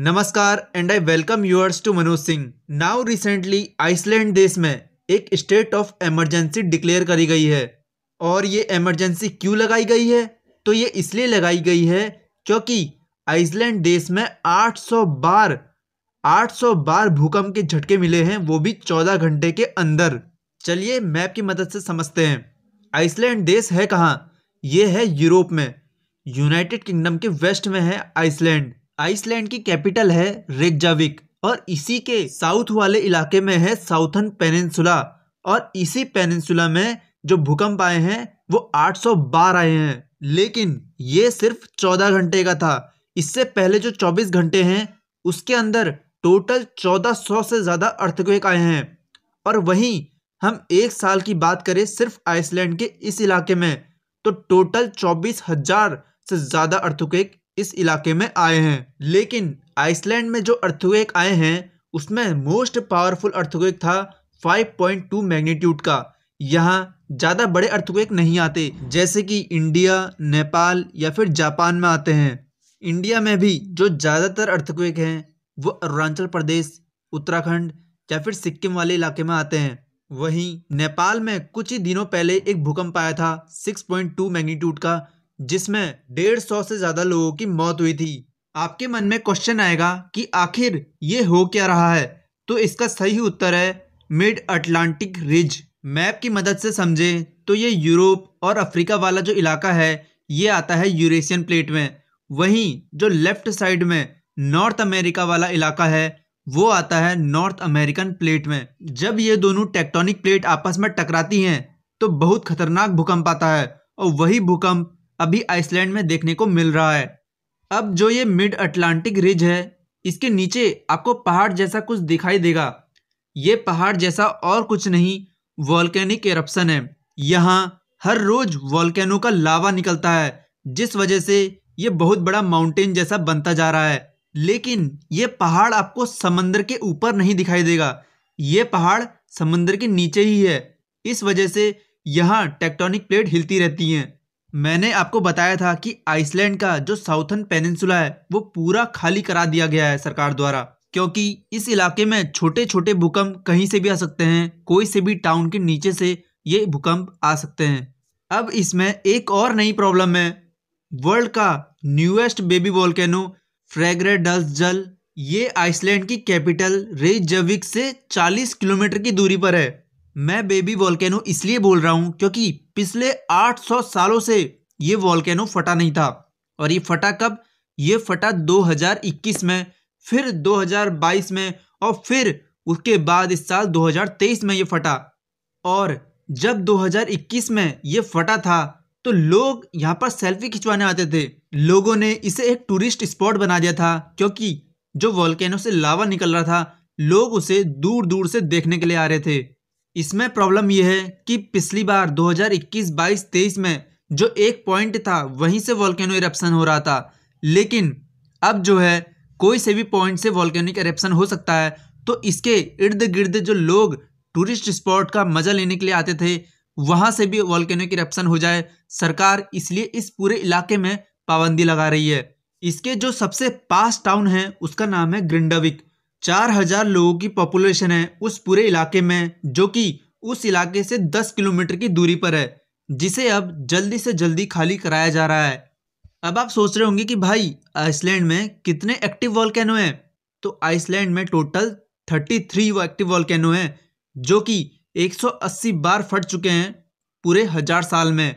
नमस्कार and I welcome yours to Manoj Singh now recently Iceland देश में एक स्टेट ऑफ एमरजेंसी डिक्लेयर करी गई है और ये एमरजेंसी क्यों लगाई गई है तो ये इसलिए लगाई गई है क्योंकि आइसलैंड देश में 800 बार 800 बार भूकंप के झटके मिले हैं वो भी 14 घंटे के अंदर चलिए मैप की मदद से समझते हैं आइसलैंड देश है कहाँ ये है यूरोप में यूनाइटेड किंगडम के वेस्ट में है आइसलैंड आइसलैंड की कैपिटल है रेगजाविक और इसी के साउथ वाले इलाके में है साउथन पेनिनसुला और इसी पेनिनसुला में जो भूकंप आए हैं वो 812 आए हैं लेकिन ये सिर्फ 14 घंटे का था इससे पहले जो 24 घंटे हैं उसके अंदर टोटल 1400 से ज़्यादा अर्थक्वेक आए हैं और वहीं हम एक साल की बात करें सिर्फ आइसलैंड के इस इलाके में तो टोटल चौबीस हज़ार से ज़्यादा अर्थक्वेक इस इलाके में आए हैं लेकिन आइसलैंड में जो अर्थवेक आए हैं उसमें मोस्ट पावरफुल अर्थवेक था 5.2 मैग्नीट्यूड का यहाँ ज़्यादा बड़े अर्थवेक नहीं आते जैसे कि इंडिया नेपाल या फिर जापान में आते हैं इंडिया में भी जो ज़्यादातर अर्थक्वेक हैं वो अरुणाचल प्रदेश उत्तराखंड या फिर सिक्किम वाले इलाके में आते हैं वहीं नेपाल में कुछ ही दिनों पहले एक भूकंप आया था 6.2 मैग्नीट्यूड का जिसमें डेढ़ सौ से ज़्यादा लोगों की मौत हुई थी आपके मन में क्वेश्चन आएगा कि आखिर ये हो क्या रहा है तो इसका सही उत्तर है मिड अटलांटिक रिज मैप की मदद से समझें तो ये यूरोप और अफ्रीका वाला जो इलाका है ये आता है यूरेशियन प्लेट में वहीं जो लेफ्ट साइड में नॉर्थ अमेरिका वाला इलाका है वो आता है नॉर्थ अमेरिकन प्लेट में जब ये दोनों टेक्टोनिक प्लेट आपस में टकराती हैं तो बहुत खतरनाक भूकंप आता है और वही भूकंप अभी आइसलैंड में देखने को मिल रहा है अब जो ये मिड अटलांटिक रिज है इसके नीचे आपको पहाड़ जैसा कुछ दिखाई देगा ये पहाड़ जैसा और कुछ नहीं वॉल्केनिक एरप्सन है यहाँ हर रोज वॉल्केनो का लावा निकलता है जिस वजह से ये बहुत बड़ा माउंटेन जैसा बनता जा रहा है लेकिन ये पहाड़ आपको समंदर के ऊपर नहीं दिखाई देगा ये पहाड़ समंदर के नीचे ही है इस वजह से यहाँ टेक्टोनिक प्लेट हिलती रहती हैं मैंने आपको बताया था कि आइसलैंड का जो साउथन पेनिनसुला है वो पूरा खाली करा दिया गया है सरकार द्वारा क्योंकि इस इलाके में छोटे छोटे भूकंप कहीं से भी आ सकते हैं कोई से भी टाउन के नीचे से ये भूकंप आ सकते हैं अब इसमें एक और नई प्रॉब्लम है वर्ल्ड का न्यूएस्ट बेबी वॉल्केनो फ्रेग्रेडल्स जल ये आइसलैंड की कैपिटल रेजविक से 40 किलोमीटर की दूरी पर है मैं बेबी वॉल्केनो इसलिए बोल रहा हूँ क्योंकि पिछले 800 सालों से ये वॉल्केनो फटा नहीं था और ये फटा कब ये फटा 2021 में फिर 2022 में और फिर उसके बाद इस साल 2023 में ये फटा और जब 2021 में ये फटा था तो लोग यहाँ पर सेल्फी खिंचवाने आते थे लोगों ने इसे एक टूरिस्ट स्पॉट बना दिया था क्योंकि जो वॉल्केनो से लावा निकल रहा था लोग उसे दूर दूर से देखने के लिए आ रहे थे इसमें प्रॉब्लम यह है कि पिछली बार 2021, 22, 23 में जो एक पॉइंट था वहीं से वॉल्केनो इरप्शन हो रहा था लेकिन अब जो है कोई से भी पॉइंट से वॉल्केनिक इरप्शन हो सकता है तो इसके इर्द गिर्द जो लोग टूरिस्ट स्पॉट का मज़ा लेने के लिए आते थे वहाँ से भी वॉल्केनिक इरप्शन हो जाए सरकार इसलिए इस पूरे इलाके में पाबंदी लगा रही है इसके जो सबसे पास टाउन है उसका नाम है ग्रिंडविक चार हज़ार लोगों की पॉपुलेशन है उस पूरे इलाके में जो कि उस इलाके से दस किलोमीटर की दूरी पर है जिसे अब जल्दी से जल्दी खाली कराया जा रहा है अब आप सोच रहे होंगे कि भाई आइसलैंड में कितने एक्टिव वॉलकैनो हैं तो आइसलैंड में टोटल थर्टी वो एक्टिव वॉलकैनो हैं जो कि अस्सी बार फट चुके हैं पूरे हजार साल में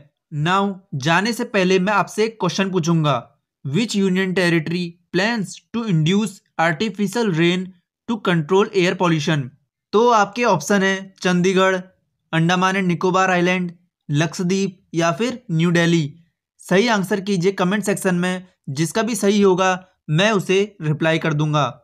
नाउ जाने से पहले मैं आपसे एक क्वेश्चन पूछूंगा which union territory plans to induce artificial rain to control air pollution तो आपके ऑप्शन है चंडीगढ़ अंडमान एंड निकोबार आइलैंड लक्षद्वीप या फिर न्यू दिल्ली सही आंसर कीजिए कमेंट सेक्शन में जिसका भी सही होगा मैं उसे रिप्लाई कर दूंगा